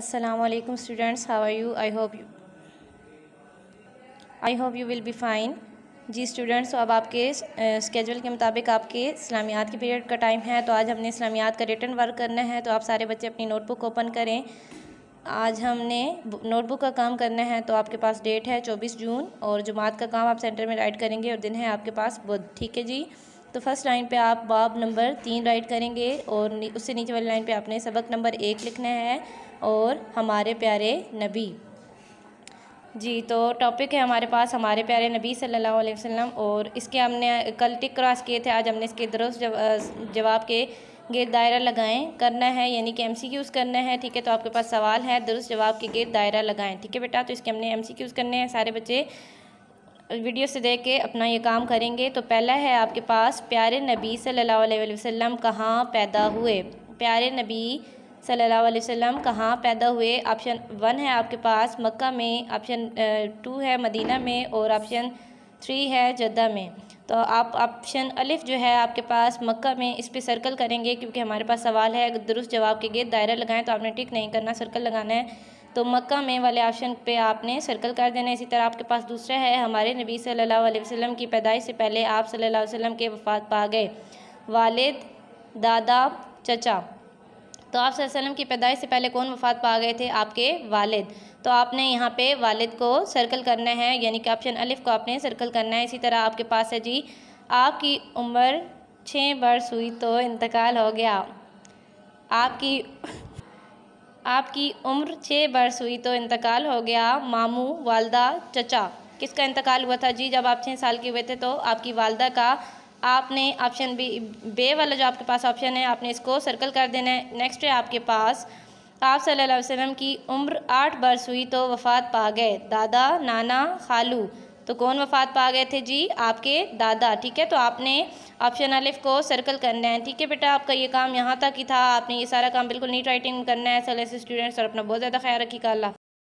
Assalamualaikum students how are you I hope you I hope you will be fine जी students तो अब आपके schedule के मुताबिक आपके इस्लामियात के पीरियड का टाइम है तो आज हमने इस्लामियात का रिटर्न वर्क करना है तो आप सारे बच्चे अपनी नोटबुक ओपन करें आज हमने नोटबुक का काम करना है तो आपके पास डेट है चौबीस जून और जुमात का काम आप सेंटर में राइट करेंगे और दिन है आपके पास बुध ठीक है जी तो फर्स्ट लाइन पे आप बाब नंबर तीन राइट करेंगे और उससे नीचे वाली लाइन पे आपने सबक नंबर एक लिखना है और हमारे प्यारे नबी जी तो टॉपिक है हमारे पास हमारे प्यारे नबी सल्लल्लाहु अलैहि वसल्लम और इसके हमने कल टिक क्रॉस किए थे आज हमने इसके दुरुस्त जवाब के गेट दायरा लगाएं करना है यानी कि एम सी करना है ठीक है तो आपके पास सवाल है दुरुस्त जवाब के गेट दायरा लगाएं ठीक है बेटा तो इसके हमने एम सी करने हैं सारे बच्चे वीडियो से देख के अपना ये काम करेंगे तो पहला है आपके पास प्यारे नबी सल्लल्लाहु अलैहि वसल्लम कहाँ पैदा हुए प्यारे नबी सल्लल्लाहु अलैहि वसल्लम कहाँ पैदा हुए ऑप्शन वन है आपके पास मक्का में ऑप्शन टू है मदीना में और ऑप्शन थ्री है जद्दा में तो आप ऑप्शन अलिफ जो है आपके पास मक्का में इस पर सर्कल करेंगे क्योंकि हमारे पास सवाल है अगर दुरुस्त जवाब के गिर दायरा लगाएं तो आपने ठीक नहीं करना सर्कल लगाना है तो मक्का में वाले ऑप्शन पे आपने सर्कल कर देना इसी तरह आपके पास दूसरा है हमारे नबी सल्लल्लाहु अलैहि वसल्लम की पैदाइश से पहले आप सल्लल्लाहु अलैहि वसल्लम के वफात पा गए वालिद दादा चचा तो आप सल्लम की पैदाइश से पहले कौन वफात पा गए थे आपके वालिद तो आपने यहाँ पे वालिद को सर्कल करना है यानी कि ऑप्शन अलिफ को आपने सर्कल करना है इसी तरह आपके पास है जी आपकी उम्र छः बरस हुई तो इंतकाल हो गया आपकी आपकी उम्र छः बरस हुई तो इंतकाल हो गया मामू वालदा चचा किसका इंतकाल हुआ था जी जब आप छः साल के हुए थे तो आपकी वालदा का आपने ऑप्शन बी बे वाला जो आपके पास ऑप्शन है आपने इसको सर्कल कर देना है नेक्स्ट है आपके पास आप सल्लल्लाहु अलैहि वसल्लम की उम्र आठ बरस हुई तो वफ़ात पा गए दादा नाना खालू तो कौन वफ़ात पा गए थे जी आपके दादा ठीक है तो आपने ऑप्शन अलिफ को सर्कल करना है ठीक है बेटा आपका ये काम यहाँ तक ही था आपने ये सारा काम बिल्कुल नीट राइटिंग करना है सले स्टूडेंट्स और अपना बहुत ज़्यादा ख्याल रखिएगा अल्लाह